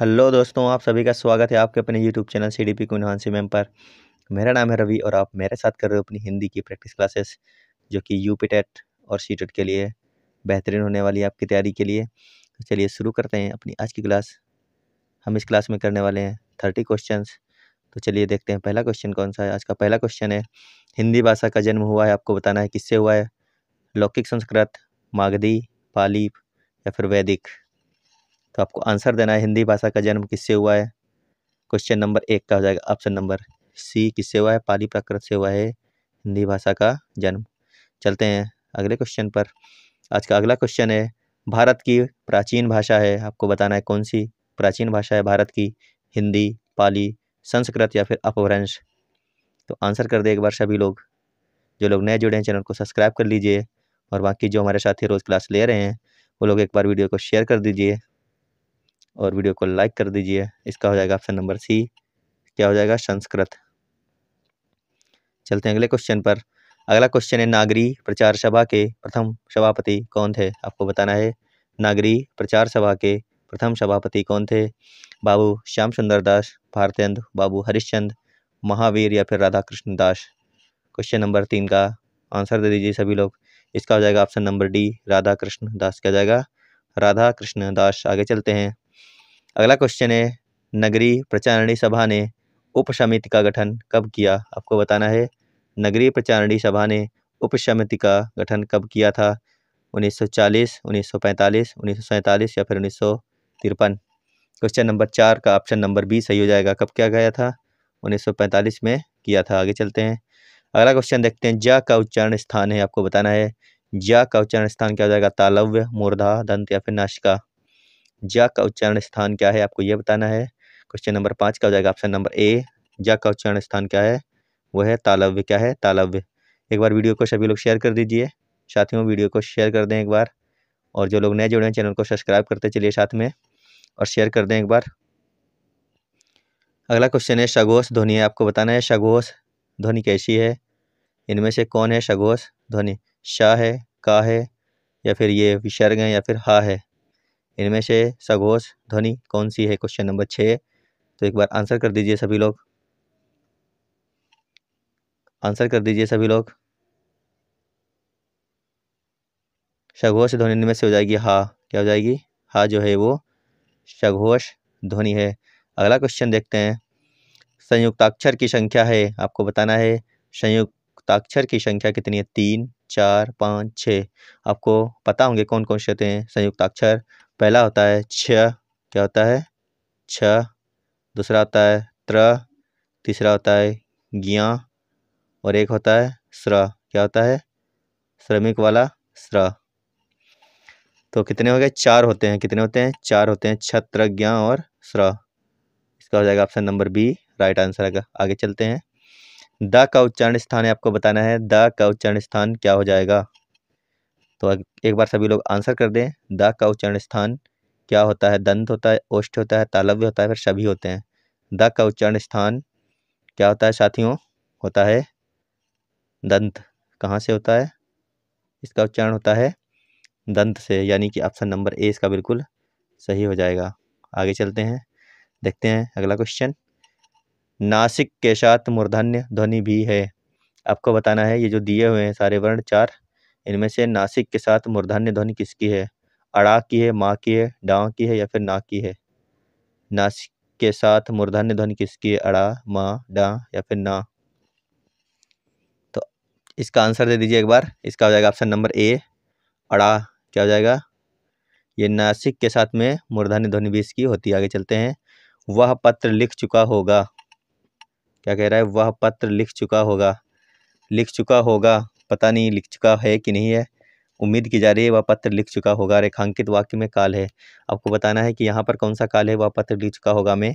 hello दोस्तों आप सभी का स्वागत है आपके अपने YouTube channel C D P कुन्हांसी मैम पर मेरा नाम है रवि और आप मेरे साथ कर रहे हो अपनी हिंदी की प्रैक्टिस क्लासेस जो कि यू पी टेट और सी टेट के लिए बेहतरीन होने वाली है आपकी तैयारी के लिए तो चलिए शुरू करते हैं अपनी आज की क्लास हम इस क्लास में करने वाले हैं थर्टी क्वेश्चन तो चलिए देखते हैं पहला क्वेश्चन कौन सा है आज का पहला क्वेश्चन है हिंदी भाषा का जन्म हुआ है आपको बताना है किससे हुआ है लौकिक संस्कृत मागधी पाली या फिर वैदिक तो आपको आंसर देना है हिंदी भाषा का जन्म किससे हुआ है क्वेश्चन नंबर एक का हो जाएगा ऑप्शन नंबर सी किससे हुआ है पाली प्राकृत से हुआ है हिंदी भाषा का जन्म चलते हैं अगले क्वेश्चन पर आज का अगला क्वेश्चन है भारत की प्राचीन भाषा है आपको बताना है कौन सी प्राचीन भाषा है भारत की हिंदी पाली संस्कृत या फिर अपभ्रंश तो आंसर कर दे एक बार सभी लोग जो लोग नए जुड़े हैं चैनल को सब्सक्राइब कर लीजिए और बाकी जो हमारे साथी रोज़ क्लास ले रहे हैं वो लोग एक बार वीडियो को शेयर कर दीजिए और वीडियो को लाइक कर दीजिए इसका हो जाएगा ऑप्शन नंबर सी क्या हो जाएगा संस्कृत चलते हैं अगले क्वेश्चन पर अगला क्वेश्चन है नागरी प्रचार सभा के प्रथम सभापति कौन थे आपको बताना है नागरी प्रचार सभा के प्रथम सभापति कौन थे बाबू श्याम सुंदर दास भारतेंद्र बाबू हरिश्चंद महावीर या फिर राधा कृष्ण दास क्वेश्चन नंबर तीन का आंसर दे दीजिए सभी लोग इसका हो जाएगा option number D Radha Krishna Das क्या जाएगा राधा कृष्ण दास आगे चलते हैं अगला क्वेश्चन है नगरीय प्रचारणी सभा ने उप समिति का गठन कब किया आपको बताना है नगरीय प्रचारणी सभा ने उप समिति का गठन कब किया था 1940, 1945, 1947 या फिर उन्नीस क्वेश्चन नंबर चार का ऑप्शन नंबर बी सही हो जाएगा कब किया गया था 1945 में किया था आगे चलते हैं अगला क्वेश्चन देखते हैं जा का उच्चारण स्थान है आपको बताना है जा का उच्चारण स्थान क्या हो जाएगा तालव्य मूर्धा दंत या फिर नाशिका ज का उच्चारण स्थान क्या है आपको यह बताना है क्वेश्चन नंबर पाँच का हो जाएगा ऑप्शन नंबर ए ज का उच्चारण स्थान क्या है वो है तालव्य क्या है तालव्य एक बार वीडियो को सभी लोग शेयर कर दीजिए साथियों वीडियो को शेयर कर दें एक बार और जो लोग नए जुड़े हैं चैनल को सब्सक्राइब करते चलिए साथ में और शेयर कर दें एक बार अगला क्वेश्चन है शगोश ध्वनि आपको बताना है शगोस ध्वनि कैसी है इनमें से कौन है शगोश ध्वनि शाह है का है या फिर ये विसर्ग है या फिर हा है इनमें से सघोष ध्वनि कौन सी है क्वेश्चन नंबर छः तो एक बार आंसर कर दीजिए सभी लोग आंसर कर दीजिए सभी लोग सघोष ध्वनि इनमें से हो जाएगी हा क्या हो जाएगी हा जो है वो सघोष ध्वनि है अगला क्वेश्चन देखते हैं संयुक्ताक्षर की संख्या है आपको बताना है संयुक्ताक्षर की संख्या कितनी है तीन चार पाँच छः आपको पता होंगे कौन कौन से होते हैं संयुक्ताक्षर पहला होता है छ क्या होता है छ दूसरा होता है त्र तीसरा होता है ज्ञा और एक होता है स्र क्या होता है श्रमिक वाला स्र तो कितने हो गए चार होते हैं कितने होते हैं चार होते हैं छत्र ज्ञा और स्र इसका हो जाएगा option number B right answer आएगा आगे चलते हैं द का उच्चारण स्थान आपको बताना है द का उच्चारण स्थान क्या हो जाएगा तो एक बार सभी लोग आंसर कर दें द का उच्चारण स्थान क्या होता है दंत होता है ओष्ठ होता है तालव्य होता है फिर सभी होते हैं द का उच्चारण स्थान क्या होता है साथियों होता है दंत कहाँ से होता है इसका उच्चारण होता है दंत से यानी कि ऑप्शन नंबर ए इसका बिल्कुल सही हो जाएगा आगे चलते हैं देखते हैं अगला क्वेश्चन नासिक के साथ मूर्धन्य ध्वनि भी है आपको बताना है ये जो दिए हुए हैं सारे वर्ण चार इनमें से नासिक के साथ मूर्धन्य ध्वनि किसकी है अड़ा की है माँ की है डाँ की है या फिर ना की है नासिक के साथ मूर्धन्य ध्वनि किसकी है अड़ा माँ डा या फिर ना तो इसका आंसर दे दीजिए एक बार इसका हो जाएगा ऑप्शन नंबर ए अड़ा क्या हो जाएगा ये नासिक के साथ में मूर्धन्य ध्वनि भी इसकी होती है आगे चलते हैं वह पत्र लिख चुका होगा क्या कह रहा है वह पत्र लिख चुका होगा लिख चुका होगा पता नहीं लिख चुका है कि नहीं है उम्मीद की जा रही है वह पत्र लिख चुका होगा रेखांकित वाक्य में काल है आपको बताना है कि यहाँ पर कौन सा काल है वह पत्र लिख चुका होगा मैं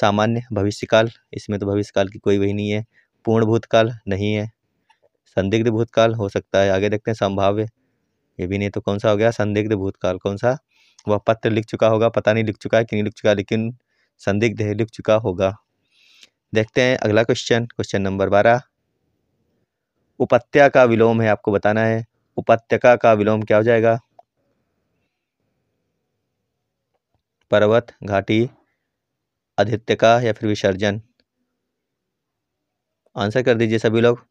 सामान्य भविष्यकाल इसमें तो भविष्यकाल की कोई वही नहीं है पूर्ण भूतकाल नहीं है संदिग्ध भूतकाल हो सकता है आगे देखते हैं संभाव्य ये भी नहीं तो कौन सा हो गया संदिग्ध भूतकाल कौन सा वह पत्र लिख चुका होगा पता नहीं लिख चुका है कि नहीं लिख चुका लेकिन संदिग्ध लिख चुका होगा देखते हैं अगला क्वेश्चन क्वेश्चन नंबर बारह उपत्या का विलोम है आपको बताना है उपत्यका का विलोम क्या हो जाएगा पर्वत घाटी अधित्यका या फिर विसर्जन आंसर कर दीजिए सभी लोग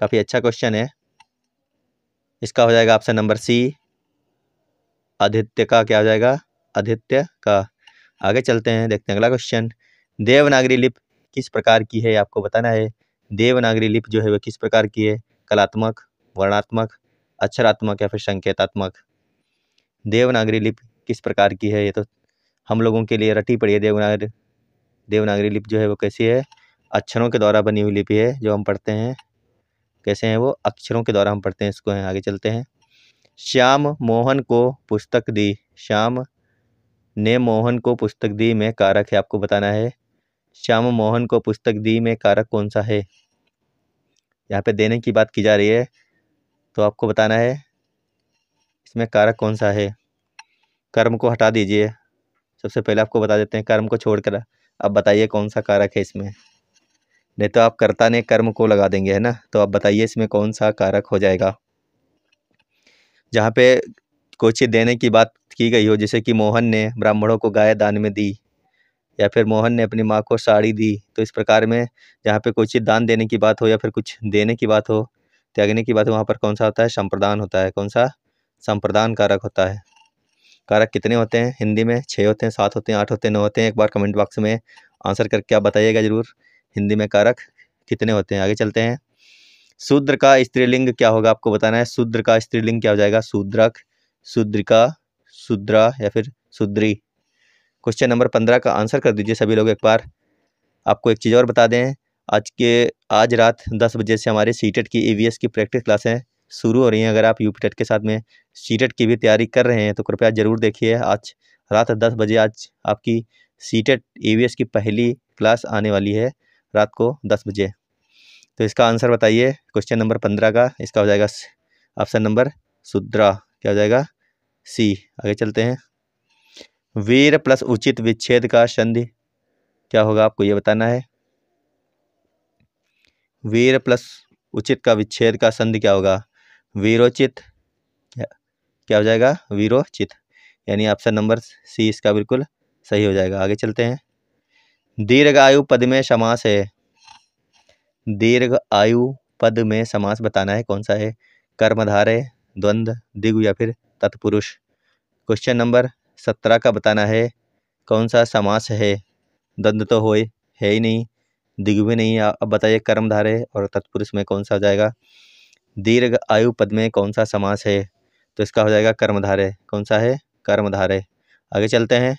काफ़ी अच्छा क्वेश्चन है इसका हो जाएगा ऑप्शन नंबर सी अधित्य का क्या हो जाएगा अधित्य का आगे चलते हैं देखते हैं अगला क्वेश्चन देवनागरी लिप किस प्रकार की है आपको बताना है देवनागरी लिपि जो है वह किस प्रकार की है कलात्मक वर्णात्मक अक्षरात्मक या फिर संकेतात्मक देवनागरी लिपि किस प्रकार की है ये तो हम लोगों के लिए रटी पड़ी है देवनागरी देवनागरी लिपि जो है वो कैसी है अक्षरों के द्वारा बनी हुई लिपि है जो हम पढ़ते हैं कैसे हैं वो अक्षरों के द्वारा हम पढ़ते हैं इसको हैं आगे चलते हैं श्याम मोहन को पुस्तक दी श्याम ने मोहन को पुस्तक दी मैं कारक है आपको बताना है श्याम मोहन को पुस्तक दी में कारक कौन सा है यहाँ पे देने की बात की जा रही है तो आपको बताना है इसमें कारक कौन सा है कर्म को हटा दीजिए सबसे पहले आपको बता देते हैं कर्म को छोड़कर आप बताइए कौन सा कारक है इसमें नहीं तो आप कर्ता ने कर्म को लगा देंगे है ना तो आप बताइए इसमें कौन सा कारक हो जाएगा जहाँ पे कुछ देने की बात की गई हो जैसे कि मोहन ने ब्राह्मणों को गाय दान में दी या फिर मोहन ने अपनी माँ को साड़ी दी तो इस प्रकार में जहाँ पे कोई चीज़ दान देने की बात हो या फिर कुछ देने की बात हो त्यागने की बात हो वहाँ पर कौन सा होता है संप्रदान होता है कौन सा संप्रदान कारक होता है कारक कितने होते हैं हिंदी में छः होते हैं सात होते हैं आठ होते हैं नौ होते हैं एक बार कमेंट बॉक्स में आंसर करके आप बताइएगा ज़रूर हिंदी में कारक कितने होते हैं आगे चलते हैं शूद्र का स्त्रीलिंग क्या होगा आपको बताना है शूद्र का स्त्रीलिंग क्या हो जाएगा शूद्रक शूद्रिका शूद्रा या फिर शूद्री क्वेश्चन नंबर पंद्रह का आंसर कर दीजिए सभी लोग एक बार आपको एक चीज़ और बता दें आज के आज रात दस बजे से हमारे सी e की ई e की प्रैक्टिस क्लासें शुरू हो रही हैं अगर आप यू e के साथ में सी की भी तैयारी कर रहे हैं तो कृपया ज़रूर देखिए आज रात दस बजे आज आपकी सी टेट की पहली क्लास आने वाली है रात को दस बजे तो इसका आंसर बताइए क्वेश्चन नंबर पंद्रह का इसका हो जाएगा ऑप्शन नंबर सुद्रा क्या हो जाएगा सी आगे चलते हैं वीर प्लस उचित विच्छेद का संधि क्या होगा आपको ये बताना है वीर प्लस उचित का विच्छेद का संधि क्या होगा वीरोचित क्या हो जाएगा वीरोचित यानी ऑप्शन नंबर सी इसका बिल्कुल सही हो जाएगा आगे चलते हैं दीर्घ आयु पद में समास है दीर्घ आयु पद में समास बताना है कौन सा है कर्मधारय द्वंद्व दिग्व या फिर तत्पुरुष क्वेश्चन नंबर सत्रह का बताना है कौन सा समास है दंद तो होए है ही नहीं दिग भी नहीं अब बताइए कर्मधारे और तत्पुरुष में कौन सा हो जाएगा दीर्घ आयु पद में कौन सा समास है तो इसका हो जाएगा कर्मधारे कौन सा है कर्मधारे आगे चलते हैं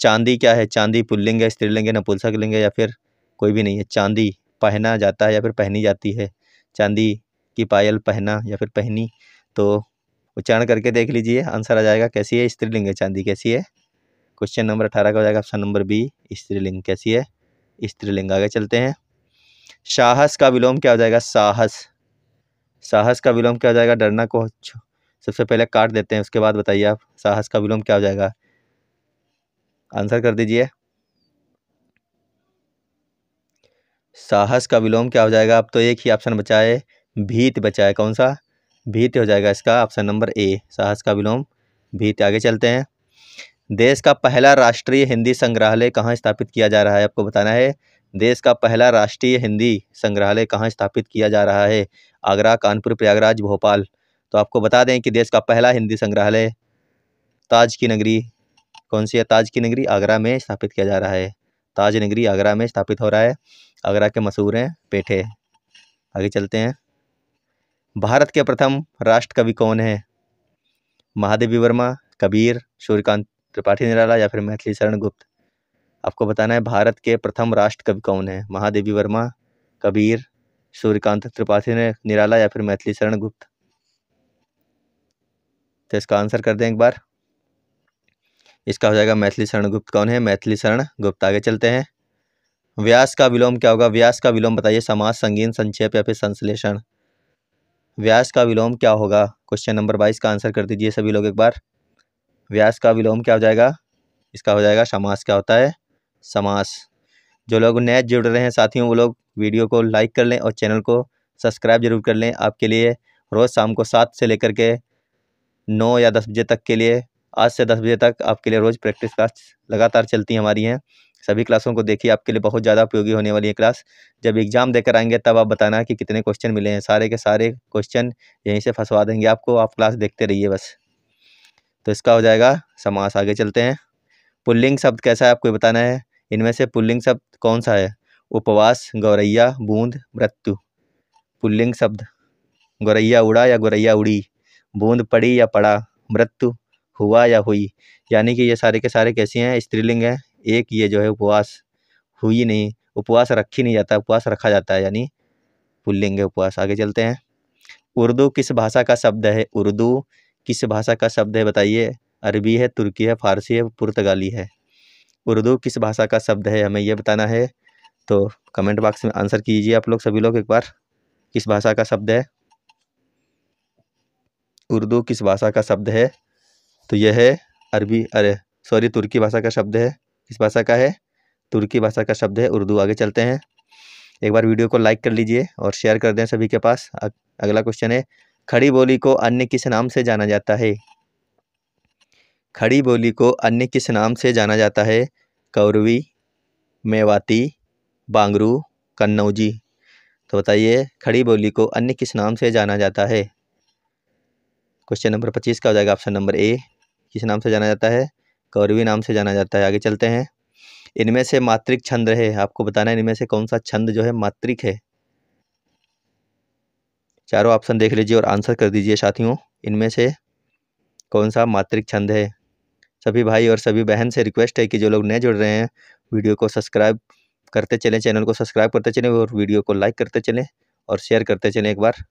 चांदी क्या है चांदी पुल्लिंग है स्त्रीलिंग है नपुंसक लिंग है या फिर कोई भी नहीं है चांदी पहना जाता है या फिर पहनी जाती है चांदी की पायल पहना या फिर पहनी तो उच्चारण करके देख लीजिए आंसर आ जाएगा कैसी है स्त्रीलिंग है चांदी कैसी है क्वेश्चन नंबर अठारह का हो जाएगा ऑप्शन नंबर बी स्त्रीलिंग कैसी है स्त्रीलिंग आगे चलते हैं साहस का विलोम क्या हो जाएगा साहस साहस का विलोम क्या हो जाएगा डरना को सबसे पहले काट देते हैं उसके बाद बताइए आप साहस का विलोम क्या हो जाएगा आंसर कर दीजिए साहस का विलोम क्या हो जाएगा अब तो एक ही ऑप्शन बचाए भीत बचाए कौन सा भीत हो जाएगा इसका ऑप्शन नंबर ए साहस का विलोम भीत आगे चलते हैं देश का पहला राष्ट्रीय हिंदी संग्रहालय कहाँ स्थापित किया जा रहा है आपको बताना है देश का पहला राष्ट्रीय हिंदी संग्रहालय कहाँ स्थापित किया जा रहा है आगरा कानपुर प्रयागराज भोपाल तो आपको बता दें कि देश का पहला हिंदी संग्रहालय ताज की नगरी कौन सी है ताज की नगरी आगरा में स्थापित किया जा रहा है ताज नगरी आगरा में स्थापित हो रहा है आगरा के मशहूर हैं पेठे आगे चलते हैं भारत के प्रथम राष्ट्र कवि कौन है महादेवी वर्मा कबीर सूर्यकांत त्रिपाठी निराला या फिर मैथिली शरण गुप्त आपको बताना है भारत के प्रथम राष्ट्र कवि कौन है महादेवी वर्मा कबीर सूर्यकांत त्रिपाठी निराला या फिर मैथिली शरण गुप्त तो इसका आंसर कर दें एक बार इसका हो जाएगा मैथिली शरण गुप्त कौन है मैथिली शरण गुप्त आगे चलते हैं व्यास का विलोम क्या होगा व्यास का विलोम बताइए समाज संगीन संक्षेप या फिर संश्लेषण व्यास का विलोम क्या होगा क्वेश्चन नंबर बाईस का आंसर कर दीजिए सभी लोग एक बार व्यास का विलोम क्या हो जाएगा इसका हो जाएगा समास क्या होता है समास जो लोग नए जुड़ रहे हैं साथियों वो लोग वीडियो को लाइक कर लें और चैनल को सब्सक्राइब जरूर कर लें आपके लिए रोज़ शाम को सात से लेकर के नौ या दस बजे तक के लिए आज से दस बजे तक आपके लिए रोज़ प्रैक्टिस क्लास लगातार चलती हमारी हैं सभी क्लासों को देखिए आपके लिए बहुत ज़्यादा उपयोगी होने वाली है क्लास जब एग्ज़ाम देकर आएंगे तब आप बताना कि कितने क्वेश्चन मिले हैं सारे के सारे क्वेश्चन यहीं से फंसवा देंगे आपको आप क्लास देखते रहिए बस तो इसका हो जाएगा समास आगे चलते हैं पुल्लिंग शब्द कैसा है आपको बताना है इनमें से पुल्लिंग शब्द कौन सा है उपवास गौरैया बूंद मृत्यु पुल्लिंग शब्द गौरैया उड़ा या गौरैया उड़ी बूंद पड़ी या पड़ा मृत्यु हुआ या हुई यानी कि ये सारे के सारे कैसे हैं स्त्रीलिंग है एक ये जो है उपवास हुई नहीं उपवास रखी नहीं जाता उपवास रखा जाता है यानी पुल्लिंग उपवास आगे चलते हैं उर्दू किस भाषा का शब्द है उर्दू किस भाषा का शब्द है बताइए अरबी है तुर्की है फारसी है पुर्तगाली है उर्दू किस भाषा का शब्द है हमें यह बताना है तो कमेंट बॉक्स में आंसर कीजिए आप लोग सभी लोग एक बार किस भाषा का शब्द है उर्दू किस भाषा का शब्द है तो यह है अरबी अरे सॉरी तुर्की भाषा का शब्द है किस भाषा का है तुर्की भाषा का शब्द है उर्दू आगे चलते हैं एक बार वीडियो को लाइक कर लीजिए और शेयर कर दें सभी के पास अगला क्वेश्चन है खड़ी बोली को अन्य किस नाम से जाना जाता है खड़ी बोली को अन्य किस नाम से जाना जाता है कौरवी मेवाती बांगरू कन्नौजी तो बताइए खड़ी बोली को अन्य किस नाम से जाना जाता है क्वेश्चन नंबर पच्चीस का हो जाएगा ऑप्शन नंबर ए किस नाम से जाना जाता है कौरवी नाम से जाना जाता है आगे चलते हैं इनमें से मात्रिक छंद रहे आपको बताना है इनमें से कौन सा छंद जो है मात्रिक है चारों ऑप्शन देख लीजिए और आंसर कर दीजिए साथियों इनमें से कौन सा मात्रिक छंद है सभी भाई और सभी बहन से रिक्वेस्ट है कि जो लोग नए जुड़ रहे हैं वीडियो को सब्सक्राइब करते चलें चैनल को सब्सक्राइब करते चलें और वीडियो को लाइक करते चलें और शेयर करते चलें एक बार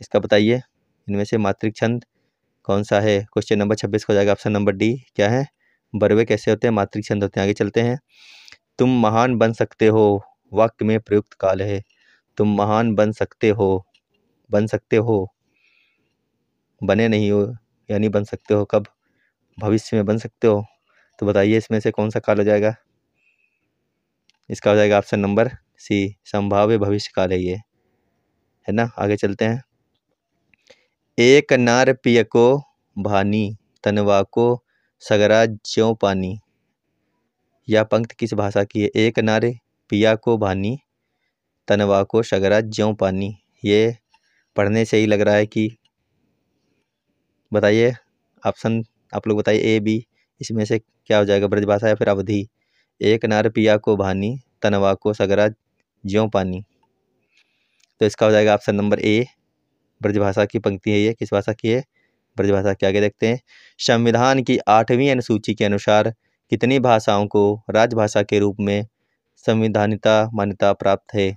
इसका बताइए इनमें से मातृक छंद कौन सा है क्वेश्चन नंबर छब्बीस का हो जाएगा ऑप्शन नंबर डी क्या है बरवे कैसे होते हैं मातृक छंद होते हैं आगे चलते हैं तुम महान बन सकते हो वाक्य में प्रयुक्त काल है तुम महान बन सकते हो बन सकते हो बने नहीं हो यानी बन सकते हो कब भविष्य में बन सकते हो तो बताइए इसमें से कौन सा काल हो जाएगा इसका हो जाएगा ऑप्शन नंबर सी संभाव्य भविष्य काल है ये है ना आगे चलते हैं एक नार पियको भानी तनवा को सगरा ज्यो पानी यह पंक्ति किस भाषा की है एक नार पिया को भानी तनवा को सगरा ज्यो पानी ये पढ़ने से ही लग रहा है कि बताइए ऑप्शन आप लोग बताइए ए बी इसमें से क्या हो जाएगा ब्रजभाषा या फिर अवधि एक नार पिया को भानी तनवा को सगरा ज्यो पानी तो इसका हो जाएगा ऑप्शन नंबर ए ब्रजभाषा की पंक्ति है ये किस भाषा की है ब्रजभाषा के आगे देखते हैं संविधान की आठवीं अनुसूची के अनुसार कितनी भाषाओं को राजभाषा के रूप में संविधानिता मान्यता प्राप्त है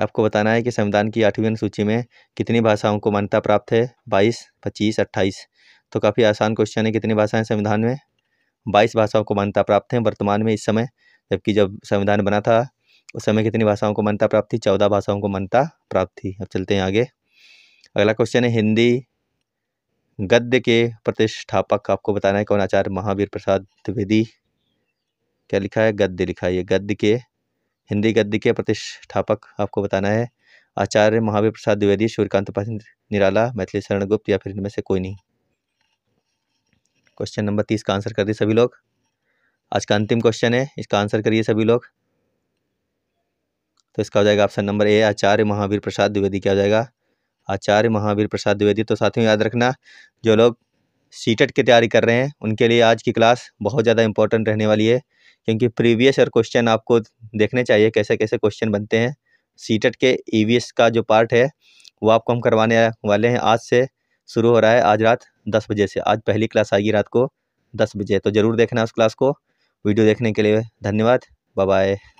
आपको बताना है कि संविधान की आठवीं अनुसूची में कितनी भाषाओं को मान्यता प्राप्त है बाईस पच्चीस अट्ठाईस तो काफ़ी आसान क्वेश्चन है कितनी भाषाएं संविधान में बाईस भाषाओं को मान्यता प्राप्त है वर्तमान में इस समय जबकि जब संविधान बना था उस समय कितनी भाषाओं को मान्यता प्राप्त थी चौदह भाषाओं को मान्यता प्राप्त थी अब चलते हैं आगे अगला क्वेश्चन है हिंदी गद्य के प्रतिष्ठापक आपको बताना है कौन आचार्य महावीर प्रसाद द्विवेदी क्या लिखा है गद्य लिखा है ये गद्य के हिंदी गद्य के प्रतिष्ठापक आपको बताना है आचार्य महावीर प्रसाद द्विवेदी सूर्यकांत निराला मैथिली शरण गुप्त या फिर इनमें से कोई नहीं क्वेश्चन नंबर तीस का आंसर कर दिए सभी लोग आज का अंतिम क्वेश्चन है इसका आंसर करिए सभी लोग तो इसका हो जाएगा option number A Acharya Mahavir Prasad Dwivedi क्या हो जाएगा आचार्य महावीर प्रसाद द्विवेदी तो साथियों याद रखना जो लोग सीटेट e की तैयारी कर रहे हैं उनके लिए आज की क्लास बहुत ज़्यादा इंपॉर्टेंट रहने वाली है क्योंकि प्रीवियस और क्वेश्चन आपको देखने चाहिए कैसे कैसे क्वेश्चन बनते हैं सीटेट e के ई e का जो पार्ट है वो आपको हम करवाने वाले हैं आज से शुरू हो रहा है आज रात दस बजे से आज पहली क्लास आएगी रात को दस बजे तो ज़रूर देखना उस क्लास को वीडियो देखने के लिए धन्यवाद बाय